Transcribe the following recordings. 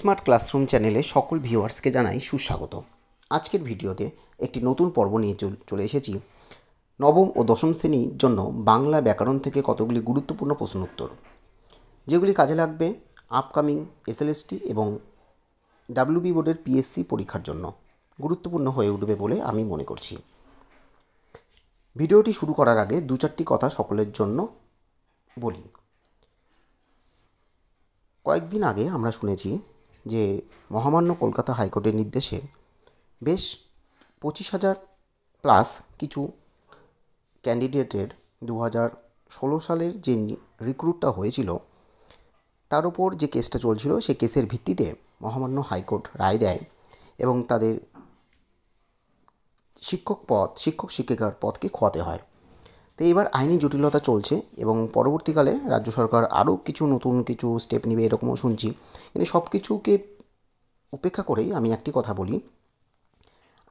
smart classroom চ্যানেলে সকল ভিউয়ার্সকে জানাই সুস্বাগত আজকের ভিডিওতে একটি নতুন পর্ব নিয়ে চলে এসেছি নবম ও দশম শ্রেণীর জন্য বাংলা ব্যাকরণ থেকে কতগুলি গুরুত্বপূর্ণ প্রশ্ন উত্তর যেগুলি কাজে লাগবে আপকামিং এসএলএসটি এবং ডাব্লিউবি বোর্ডের পিএসসি পরীক্ষার জন্য গুরুত্বপূর্ণ হয়ে উঠবে বলে আমি মনে করছি ভিডিওটি শুরু করার আগে দু চারটি কথা সকলের জন্য বলি কয়েকদিন আগে আমরা শুনেছি যে মহামান্য কলকাতা হাইকোর্টের নির্দেশে বেশ পঁচিশ হাজার প্লাস কিছু ক্যান্ডিডেটের দু হাজার ষোলো সালের যে রিক্রুটটা হয়েছিল তার উপর যে কেসটা চলছিল সে কেসের ভিত্তিতে মহামান্য হাইকোর্ট রায় দেয় এবং তাদের শিক্ষক পদ শিক্ষক শিক্ষিকার পদকে খোয়াতে হয় তো এবার আইনি জটিলতা চলছে এবং পরবর্তীকালে রাজ্য সরকার আরও কিছু নতুন কিছু স্টেপ নেবে এরকমও শুনছি কিন্তু সব কিছুকে উপেক্ষা করেই আমি একটি কথা বলি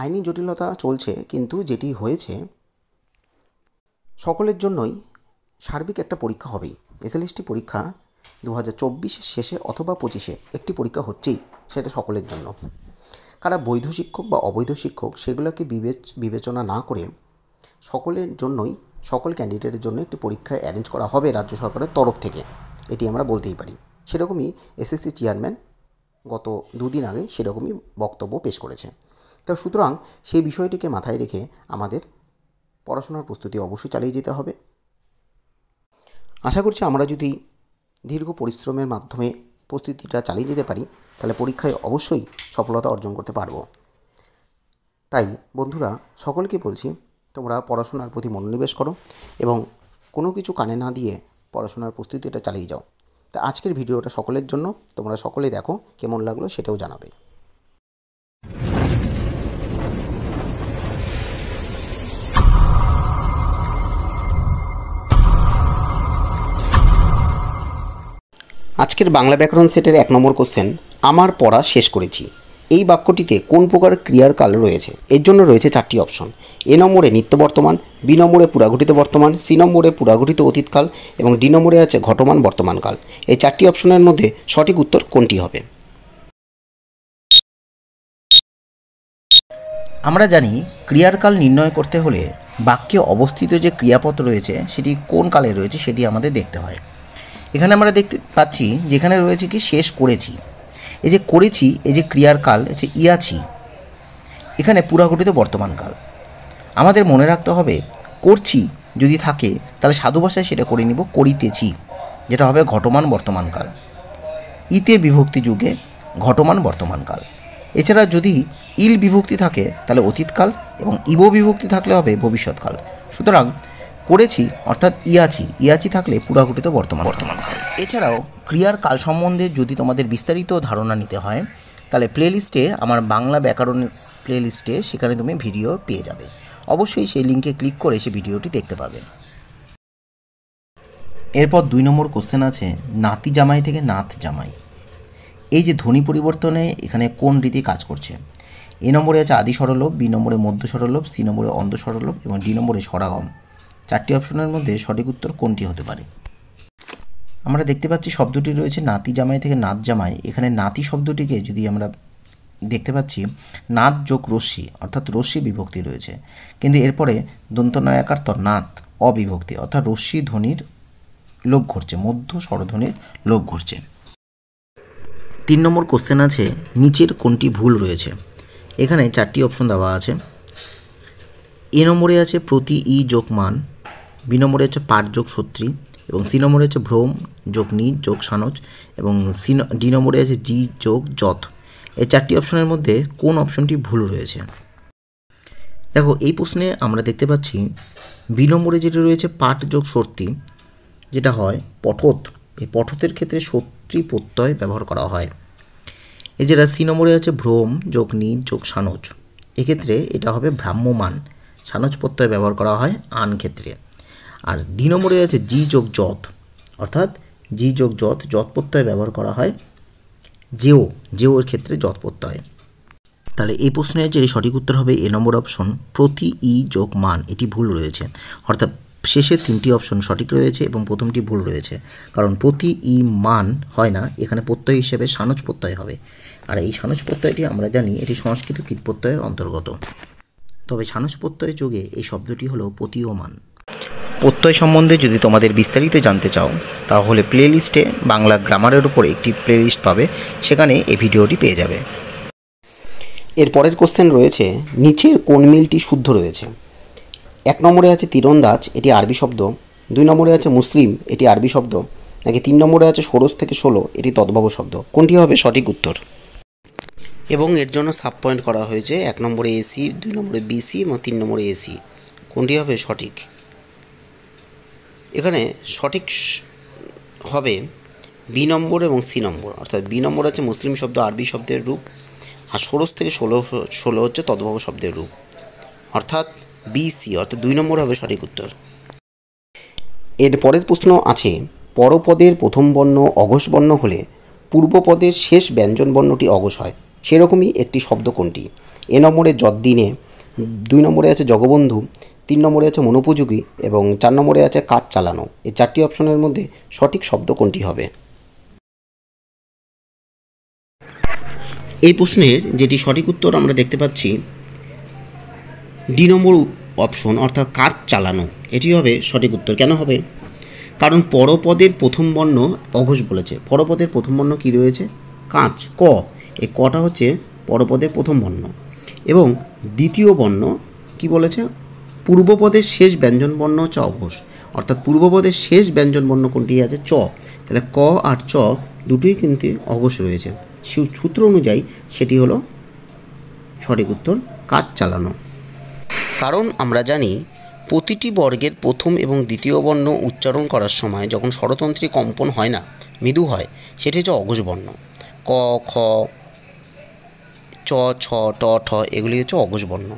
আইনি জটিলতা চলছে কিন্তু যেটি হয়েছে সকলের জন্যই সার্বিক একটা পরীক্ষা হবেই এসএলএসটি পরীক্ষা দু হাজার শেষে অথবা পঁচিশে একটি পরীক্ষা হচ্ছেই সেটা সকলের জন্য কারা বৈধ শিক্ষক বা অবৈধ শিক্ষক সেগুলোকে বিবেচনা না করে সকলের জন্যই সকল ক্যান্ডিডেটের জন্য একটি পরীক্ষা অ্যারেঞ্জ করা হবে রাজ্য সরকারের তরফ থেকে এটি আমরা বলতেই পারি সেরকমই এসএসসি চেয়ারম্যান গত দুদিন আগে সেরকমই বক্তব্য পেশ করেছে তো সুতরাং সেই বিষয়টিকে মাথায় রেখে আমাদের পড়াশোনার প্রস্তুতি অবশ্যই চালিয়ে যেতে হবে আশা করছি আমরা যদি দীর্ঘ পরিশ্রমের মাধ্যমে প্রস্তুতিটা চালিয়ে যেতে পারি তাহলে পরীক্ষায় অবশ্যই সফলতা অর্জন করতে পারব তাই বন্ধুরা সকলকে বলছি তোমরা পড়াশোনার প্রতি মনোনিবেশ করো এবং কোনো কিছু কানে না দিয়ে পড়াশোনার প্রস্তুতিটা চালিয়ে যাও তা আজকের ভিডিওটা সকলের জন্য তোমরা সকলে দেখো কেমন লাগলো সেটাও জানাবে আজকের বাংলা ব্যাকরণ সেটের এক নম্বর কোশ্চেন আমার পড়া শেষ করেছি এই বাক্যটিতে কোন প্রকার ক্রিয়ার কাল রয়েছে এর জন্য রয়েছে চারটি অপশন এ নম্বরে নিত্য বর্তমান বি নম্বরে পুরাঘটিত বর্তমান সি নম্বরে পুরাঘটিত অতীতকাল এবং ডি নম্বরে আছে ঘটমান বর্তমানকাল এই চারটি অপশনের মধ্যে সঠিক উত্তর কোনটি হবে আমরা জানি ক্রিয়ার কাল নির্ণয় করতে হলে বাক্যে অবস্থিত যে ক্রিয়াপদ রয়েছে সেটি কোন কালে রয়েছে সেটি আমাদের দেখতে হয় এখানে আমরা দেখতে পাচ্ছি যেখানে রয়েছে কি শেষ করেছি এই যে করেছি এই যে ক্রিয়ার কাল হচ্ছে ইয়াছি এখানে পুরাঘটিত বর্তমানকাল আমাদের মনে রাখতে হবে করছি যদি থাকে তাহলে সাধু ভাষায় সেটা করে নিব করিতেছি যেটা হবে ঘটমান বর্তমানকাল ইতে বিভক্তি যুগে ঘটমান বর্তমানকাল এছাড়া যদি ইল বিভক্তি থাকে তাহলে অতীতকাল এবং ইব বিভক্তি থাকলে হবে ভবিষ্যৎকাল সুতরাং করেছি অর্থাৎ ইয়াচি ইয়াচি থাকলে পুরাঘটিত বর্তমান বর্তমান এছাড়াও ক্রিয়ার কাল সম্বন্ধে যদি তোমাদের বিস্তারিত ধারণা নিতে হয় তাহলে প্লেলিস্টে আমার বাংলা ব্যাকরণ প্লেলিস্টে সেখানে তুমি ভিডিও পেয়ে যাবে অবশ্যই সেই লিঙ্কে ক্লিক করে সে ভিডিওটি দেখতে পাবে এরপর দুই নম্বর কোশ্চেন আছে নাতি জামাই থেকে নাথ জামাই এই যে ধ্বনি পরিবর্তনে এখানে কোন রীতি কাজ করছে এ নম্বরে আছে আদি সরলভ বি নম্বরে মধ্য সরলভ সি নম্বরে অন্ধ সরলভ এবং ডি নম্বরে সরাগম চারটি অপশনের মধ্যে সঠিক উত্তর কোনটি হতে পারে আমরা দেখতে পাচ্ছি শব্দটি রয়েছে নাতি জামাই থেকে নাত জামাই এখানে নাতি শব্দটিকে যদি আমরা দেখতে পাচ্ছি নাত যোগ রশ্মি অর্থাৎ রশ্মি বিভক্তি রয়েছে কিন্তু এরপরে দন্তনয়াকার তর নাত অবিভক্তি অর্থাৎ রশ্মি ধ্বনির লোভ ঘটছে মধ্য স্বরধ্বনির লোভ ঘটছে তিন নম্বর কোশ্চেন আছে নিচের কোনটি ভুল রয়েছে এখানে চারটি অপশন দেওয়া আছে এ নম্বরে আছে প্রতি ই যোগ মান বি নম্বরে হচ্ছে পাট যোগ সত্রী এবং সি নম্বরে হচ্ছে ভ্রম যোগ নি যোগ সানজ এবং সি ডি নম্বরে আছে জি যোগ যথ এই চারটি অপশনের মধ্যে কোন অপশনটি ভুল রয়েছে দেখো এই প্রশ্নে আমরা দেখতে পাচ্ছি বি নম্বরে যেটা রয়েছে পাট যোগ সর্তি যেটা হয় পঠত এই পঠতের ক্ষেত্রে সত্যি প্রত্যয় ব্যবহার করা হয় এছাড়া সি নম্বরে আছে ভ্রম যোগ নি যোগ সানজ এক্ষেত্রে এটা হবে ভ্রাম্যমান সানজ প্রত্যয় ব্যবহার করা হয় আন ক্ষেত্রে আর দুই নম্বরে আছে জি যোগ যত অর্থাৎ জি যোগ যত যত প্রত্যয় ব্যবহার করা হয় জেও জেও এর ক্ষেত্রে যত প্রত্যয় তাহলে এই প্রশ্নের যে সঠিক উত্তর হবে এ নম্বর অপশন প্রতি ই e যোগ মান এটি ভুল রয়েছে অর্থাৎ শেষের তিনটি অপশন সঠিক রয়েছে এবং প্রথমটি ভুল রয়েছে কারণ প্রতি ই e মান হয় না এখানে প্রত্যয় হিসেবে সানজ প্রত্যয় হবে আর এই সানজ প্রত্যয়টি আমরা জানি এটি সংস্কৃত কীট প্রত্যয়ের অন্তর্গত তবে সানজ প্রত্যয় যোগে এই শব্দটি হলো প্রতীয়মান প্রত্যয় সম্বন্ধে যদি তোমাদের বিস্তারিত জানতে চাও তাহলে প্লেলিস্টে বাংলা গ্রামারের উপর একটি প্লেলিস্ট পাবে সেখানে এই ভিডিওটি পেয়ে যাবে এর পরের কোশ্চেন রয়েছে নিচের কোন মিলটি শুদ্ধ রয়েছে এক নম্বরে আছে তীরন্দাজ এটি আরবি শব্দ দুই নম্বরে আছে মুসলিম এটি আরবি শব্দ নাকি তিন নম্বরে আছে ষোড়শ থেকে ষোলো এটি তদ্ভব শব্দ কোনটি হবে সঠিক উত্তর এবং এর জন্য সাব পয়েন্ট করা হয়েছে এক নম্বরে এসি দুই নম্বরে বিসি এবং তিন নম্বরে এসি কোনটি হবে সঠিক এখানে সঠিক হবে বি নম্বর এবং সি নম্বর অর্থাৎ বি নম্বর আছে মুসলিম শব্দ আরবি শব্দের রূপ আর ষোড়শ থেকে ষোলো ষোলো হচ্ছে তদ্ভব শব্দের রূপ অর্থাৎ বি সি অর্থাৎ দুই নম্বর হবে সঠিক উত্তর এর পরের প্রশ্ন আছে পরপদের প্রথম বর্ণ অঘোষ বর্ণ হলে পূর্বপদের শেষ ব্যঞ্জন বর্ণটি অঘোষ হয় সেরকমই একটি শব্দ কোনটি এ নম্বরে যদ্দিনে দুই নম্বরে আছে জগবন্ধু তিন নম্বরে আছে মনোপযোগী এবং চার নম্বরে আছে কাজ চালানো এই চারটি অপশনের মধ্যে সঠিক শব্দ কোনটি হবে এই প্রশ্নের যেটি সঠিক উত্তর আমরা দেখতে পাচ্ছি ডি নম্বর অপশন অর্থাৎ কাজ চালানো এটি হবে সঠিক উত্তর কেন হবে কারণ পরপদের প্রথম বর্ণ অঘোষ বলেছে পরপদের প্রথম বর্ণ কি রয়েছে কাঁচ ক এই কটা হচ্ছে পরপদের প্রথম বর্ণ এবং দ্বিতীয় বর্ণ কি বলেছে পূর্বপদের শেষ ব্যঞ্জনবর্ণ হচ্ছে অঘোষ অর্থাৎ পূর্বপদের শেষ ব্যঞ্জনবর্ণ কোনটি আছে চ তাহলে ক আর চ দুটোই কিন্তু অঘোষ রয়েছে সূত্র অনুযায়ী সেটি হলো সঠিক উত্তর কাজ চালানো কারণ আমরা জানি প্রতিটি বর্গের প্রথম এবং দ্বিতীয় বর্ণ উচ্চারণ করার সময় যখন স্বরতন্ত্রী কম্পন হয় না মৃদু হয় সেটি হচ্ছে অঘোষ বর্ণ ক খ চ ছ ট ঠ এগুলি হচ্ছে অঘোষ বর্ণ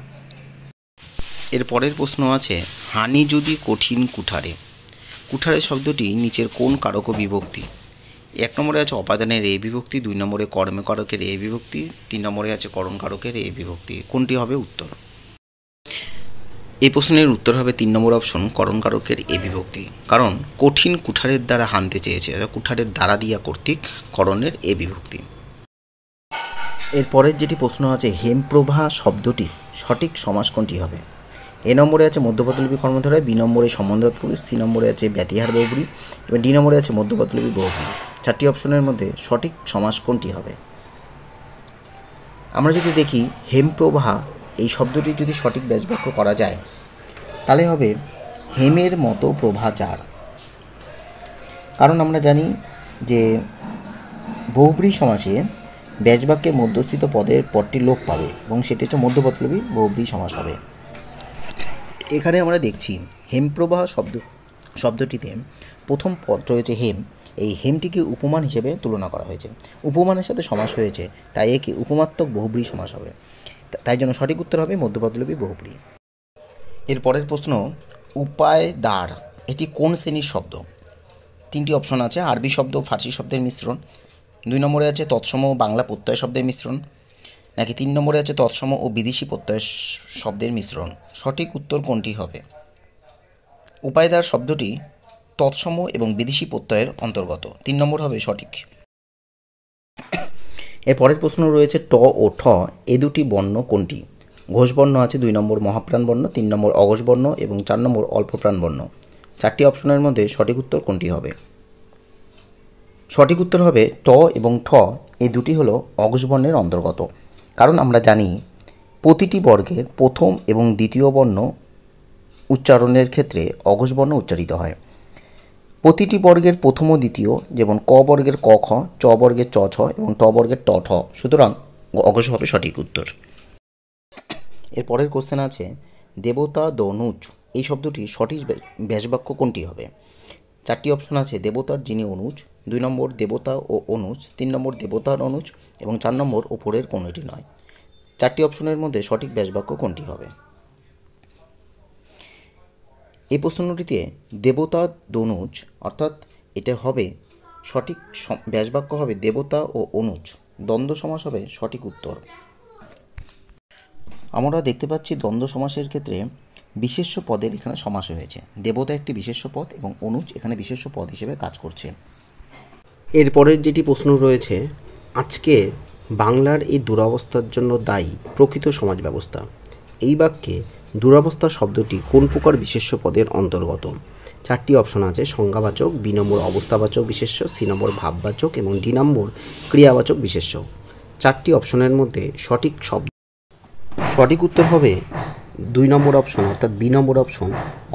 এর পরের প্রশ্ন আছে হানি যদি কঠিন কুঠারে কুঠারে শব্দটি নিচের কোন কারক বিভক্তি এক নম্বরে আছে অপাদানের এ বিভক্তি দুই নম্বরে কর্মে কারকের এ বিভক্তি তিন নম্বরে আছে করণ কারকের এ বিভক্তি কোনটি হবে উত্তর এই প্রশ্নের উত্তর হবে তিন নম্বর অপশন করণ কারকের এ বিভক্তি কারণ কঠিন কুঠারের দ্বারা হানতে চেয়েছে কুঠারের দ্বারা দিয়া কর্তৃক করণের এ বিভক্তি এরপরের যেটি প্রশ্ন আছে হেমপ্রভা শব্দটি সঠিক সমাজ কোনটি হবে এ নম্বরে আছে মধ্যপতলিপি কর্মধারায় বি নম্বরে পুরুষ সি নম্বরে আছে ব্যতিহার বহুবুড়ি এবং ডি নম্বরে আছে মধ্যপতলিপি বহুবুড়ি চারটি অপশনের মধ্যে সঠিক সমাস কোনটি হবে আমরা যদি দেখি হেমপ্রবাহা এই শব্দটি যদি সঠিক ব্যাসবাক্য করা যায় তাহলে হবে হেমের মতো প্রভাচার কারণ আমরা জানি যে বহুব্রী সমাসে ব্যাসবাক্যের মধ্যস্থিত পদের পদটি লোপ পাবে এবং সেটি হচ্ছে মধ্যপতলবী বহুব্রী সমাস হবে এখানে আমরা দেখছি হেমপ্রবাহ শব্দ শব্দটিতে প্রথম পদ রয়েছে হেম এই হেমটিকে উপমান হিসেবে তুলনা করা হয়েছে উপমানের সাথে সমাস হয়েছে তাই একে উপমাত্মক বহুব্রী সমাস হবে তাই জন্য সঠিক উত্তর হবে মধ্যপদলবী বহুব্রী এর পরের প্রশ্ন উপায় দাঁড় এটি কোন শ্রেণীর শব্দ তিনটি অপশন আছে আরবি শব্দ ফার্সি শব্দের মিশ্রণ দুই নম্বরে আছে তৎসম বাংলা প্রত্যয় শব্দের মিশ্রণ নাকি তিন নম্বরে আছে তৎসম ও বিদেশি প্রত্যয় শব্দের মিশ্রণ সঠিক উত্তর কোনটি হবে উপায়দার শব্দটি তৎসম এবং বিদেশি প্রত্যয়ের অন্তর্গত তিন নম্বর হবে সঠিক এর পরের প্রশ্ন রয়েছে ট ও ঠ এ দুটি বর্ণ কোনটি ঘোষবর্ণ আছে দুই নম্বর মহাপ্রাণ বর্ণ তিন নম্বর বর্ণ এবং চার নম্বর অল্পপ্রাণ বর্ণ চারটি অপশনের মধ্যে সঠিক উত্তর কোনটি হবে সঠিক উত্তর হবে ট এবং ঠ এই দুটি হলো বর্ণের অন্তর্গত কারণ আমরা জানি প্রতিটি বর্গের প্রথম এবং দ্বিতীয় বর্ণ উচ্চারণের ক্ষেত্রে বর্ণ উচ্চারিত হয় প্রতিটি বর্গের প্রথম ও দ্বিতীয় যেমন ক বর্গের ক খ চ বর্গের চ ছ এবং ট বর্গের ট ঠ সুতরাং অঘোষ হবে সঠিক উত্তর এর পরের কোশ্চেন আছে দেবতা দনুজ এই শব্দটি সঠিক ব্যাসবাক্য কোনটি হবে চারটি অপশন আছে দেবতার যিনি অনুজ দুই নম্বর দেবতা ও অনুজ তিন নম্বর দেবতার অনুজ এবং চার নম্বর ওপরের এটি নয় চারটি অপশনের মধ্যে সঠিক ব্যাসবাক্য কোনটি হবে এই প্রশ্নটিতে দেবতা দনুজ অর্থাৎ এটা হবে সঠিক ব্যাসবাক্য হবে দেবতা ও অনুজ দ্বন্দ্ব সমাস হবে সঠিক উত্তর আমরা দেখতে পাচ্ছি দ্বন্দ্ব সমাসের ক্ষেত্রে বিশেষ্য পদের এখানে সমাস হয়েছে দেবতা একটি বিশেষ্য পদ এবং অনুজ এখানে বিশেষ্য পদ হিসেবে কাজ করছে এরপরের যেটি প্রশ্ন রয়েছে আজকে বাংলার এই দুরবস্থার জন্য দায়ী প্রকৃত সমাজ ব্যবস্থা এই বাক্যে দুরবস্থা শব্দটি কোন প্রকার বিশেষ্য পদের অন্তর্গত চারটি অপশন আছে সংজ্ঞাবাচক বি নম্বর অবস্থাবাচক বিশেষ্য সি নম্বর ভাববাচক এবং ডি নম্বর ক্রিয়াবাচক বিশেষ্য চারটি অপশনের মধ্যে সঠিক শব্দ সঠিক উত্তর হবে দুই নম্বর অপশন অর্থাৎ বি নম্বর অপশন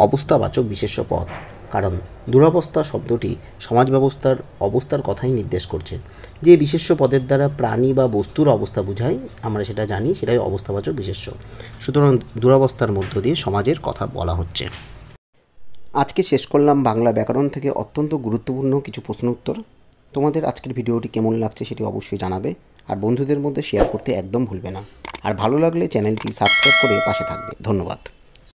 অবস্থাবাচক বিশেষ্য পদ কারণ দুরাবস্থা শব্দটি সমাজ ব্যবস্থার অবস্থার কথাই নির্দেশ করছে যে বিশেষ্য পদের দ্বারা প্রাণী বা বস্তুর অবস্থা বোঝায় আমরা সেটা জানি সেটাই অবস্থাবাচক বিশেষ্য সুতরাং দুরাবস্থার মধ্য দিয়ে সমাজের কথা বলা হচ্ছে আজকে শেষ করলাম বাংলা ব্যাকরণ থেকে অত্যন্ত গুরুত্বপূর্ণ কিছু প্রশ্ন উত্তর তোমাদের আজকের ভিডিওটি কেমন লাগছে সেটি অবশ্যই জানাবে আর বন্ধুদের মধ্যে শেয়ার করতে একদম ভুলবে না আর ভালো লাগলে চ্যানেলটি সাবস্ক্রাইব করে পাশে থাকবে ধন্যবাদ